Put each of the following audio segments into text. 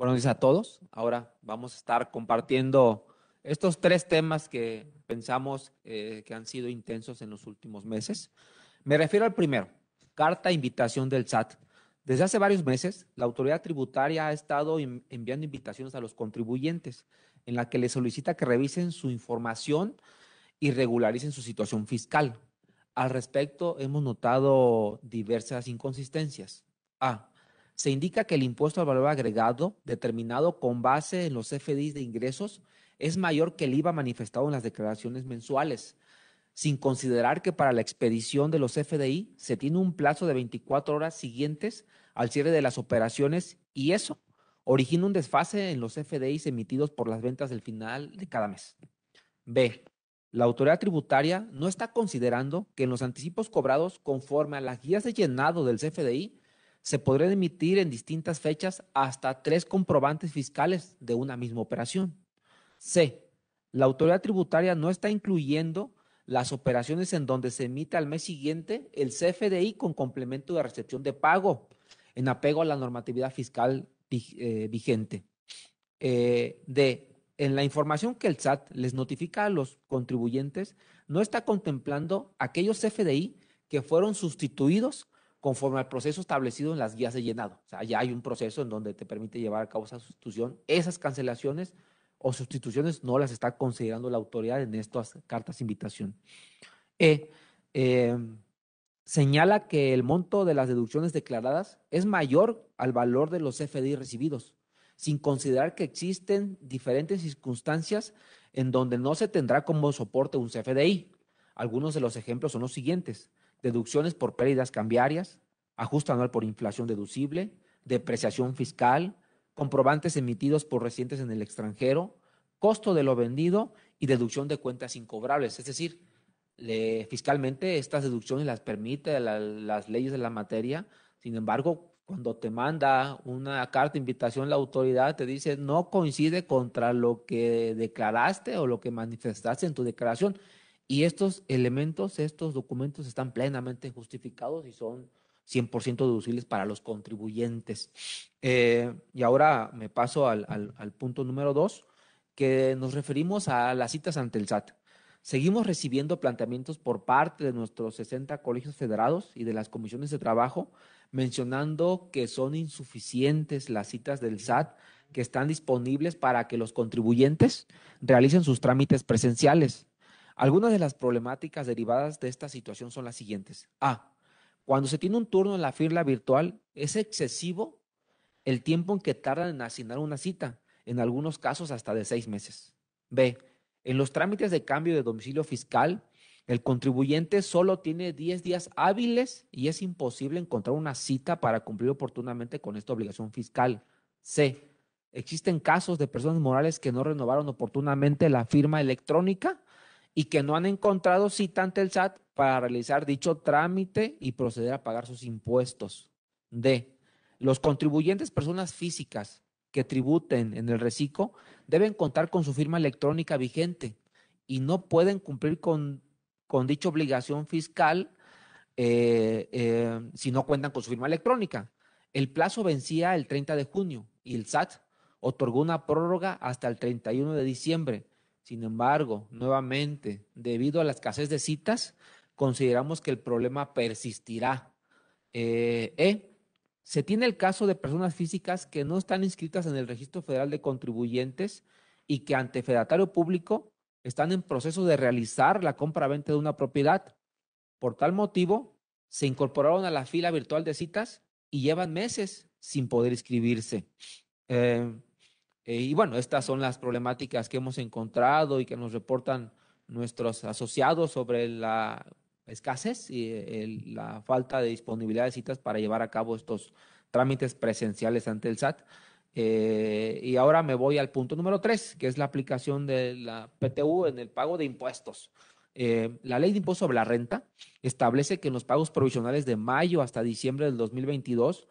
Buenos días a todos. Ahora vamos a estar compartiendo estos tres temas que pensamos eh, que han sido intensos en los últimos meses. Me refiero al primero, carta invitación del SAT. Desde hace varios meses, la autoridad tributaria ha estado enviando invitaciones a los contribuyentes en la que les solicita que revisen su información y regularicen su situación fiscal. Al respecto, hemos notado diversas inconsistencias. A se indica que el impuesto al valor agregado, determinado con base en los FDIs de ingresos, es mayor que el IVA manifestado en las declaraciones mensuales, sin considerar que para la expedición de los FDI se tiene un plazo de 24 horas siguientes al cierre de las operaciones y eso origina un desfase en los FDIs emitidos por las ventas del final de cada mes. B. La autoridad tributaria no está considerando que en los anticipos cobrados conforme a las guías de llenado del CFDI se podrán emitir en distintas fechas hasta tres comprobantes fiscales de una misma operación. C. La autoridad tributaria no está incluyendo las operaciones en donde se emite al mes siguiente el CFDI con complemento de recepción de pago en apego a la normatividad fiscal eh, vigente. Eh, D. En la información que el SAT les notifica a los contribuyentes, no está contemplando aquellos CFDI que fueron sustituidos conforme al proceso establecido en las guías de llenado. O sea, ya hay un proceso en donde te permite llevar a cabo esa sustitución. Esas cancelaciones o sustituciones no las está considerando la autoridad en estas cartas de invitación. E, señala que el monto de las deducciones declaradas es mayor al valor de los CFDI recibidos, sin considerar que existen diferentes circunstancias en donde no se tendrá como soporte un CFDI. Algunos de los ejemplos son los siguientes. Deducciones por pérdidas cambiarias, ajuste anual por inflación deducible, depreciación fiscal, comprobantes emitidos por residentes en el extranjero, costo de lo vendido y deducción de cuentas incobrables. Es decir, fiscalmente estas deducciones las permite las leyes de la materia. Sin embargo, cuando te manda una carta de invitación la autoridad, te dice no coincide contra lo que declaraste o lo que manifestaste en tu declaración. Y estos elementos, estos documentos están plenamente justificados y son 100% deducibles para los contribuyentes. Eh, y ahora me paso al, al punto número dos, que nos referimos a las citas ante el SAT. Seguimos recibiendo planteamientos por parte de nuestros 60 colegios federados y de las comisiones de trabajo mencionando que son insuficientes las citas del SAT que están disponibles para que los contribuyentes realicen sus trámites presenciales. Algunas de las problemáticas derivadas de esta situación son las siguientes. A. Cuando se tiene un turno en la firma virtual, es excesivo el tiempo en que tardan en asignar una cita, en algunos casos hasta de seis meses. B. En los trámites de cambio de domicilio fiscal, el contribuyente solo tiene 10 días hábiles y es imposible encontrar una cita para cumplir oportunamente con esta obligación fiscal. C. Existen casos de personas morales que no renovaron oportunamente la firma electrónica y que no han encontrado cita ante el SAT para realizar dicho trámite y proceder a pagar sus impuestos. D. Los contribuyentes personas físicas que tributen en el reciclo deben contar con su firma electrónica vigente y no pueden cumplir con, con dicha obligación fiscal eh, eh, si no cuentan con su firma electrónica. El plazo vencía el 30 de junio y el SAT otorgó una prórroga hasta el 31 de diciembre sin embargo, nuevamente, debido a la escasez de citas, consideramos que el problema persistirá. Eh, eh, se tiene el caso de personas físicas que no están inscritas en el Registro Federal de Contribuyentes y que ante fedatario público están en proceso de realizar la compra-venta de una propiedad. Por tal motivo, se incorporaron a la fila virtual de citas y llevan meses sin poder inscribirse. Eh, eh, y bueno, estas son las problemáticas que hemos encontrado y que nos reportan nuestros asociados sobre la escasez y eh, la falta de disponibilidad de citas para llevar a cabo estos trámites presenciales ante el SAT. Eh, y ahora me voy al punto número tres, que es la aplicación de la PTU en el pago de impuestos. la ley de impuestos sobre la renta establece que en los pagos provisionales de mayo hasta diciembre del 2022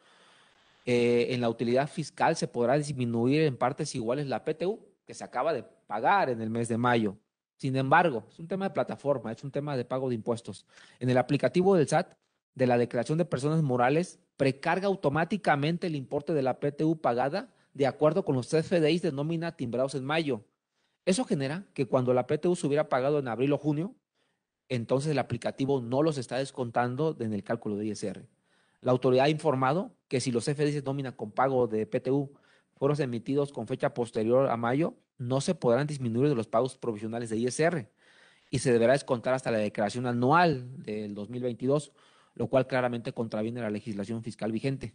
eh, en la utilidad fiscal se podrá disminuir en partes iguales la PTU que se acaba de pagar en el mes de mayo. Sin embargo, es un tema de plataforma, es un tema de pago de impuestos. En el aplicativo del SAT de la declaración de personas morales, precarga automáticamente el importe de la PTU pagada de acuerdo con los CFDIs de nómina timbrados en mayo. Eso genera que cuando la PTU se hubiera pagado en abril o junio, entonces el aplicativo no los está descontando en el cálculo de ISR. La autoridad ha informado que si los FDIs dominan con pago de PTU fueron emitidos con fecha posterior a mayo, no se podrán disminuir de los pagos provisionales de ISR y se deberá descontar hasta la declaración anual del 2022, lo cual claramente contraviene la legislación fiscal vigente.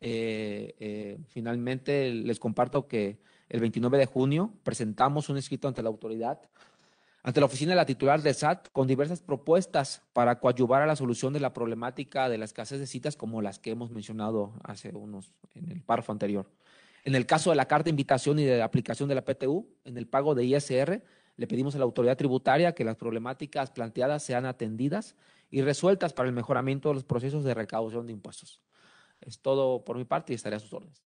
Eh, eh, finalmente, les comparto que el 29 de junio presentamos un escrito ante la autoridad ante la oficina de la titular de SAT con diversas propuestas para coadyuvar a la solución de la problemática de la escasez de citas como las que hemos mencionado hace unos en el párrafo anterior. En el caso de la carta de invitación y de la aplicación de la PTU, en el pago de ISR, le pedimos a la autoridad tributaria que las problemáticas planteadas sean atendidas y resueltas para el mejoramiento de los procesos de recaudación de impuestos. Es todo por mi parte y estaré a sus órdenes.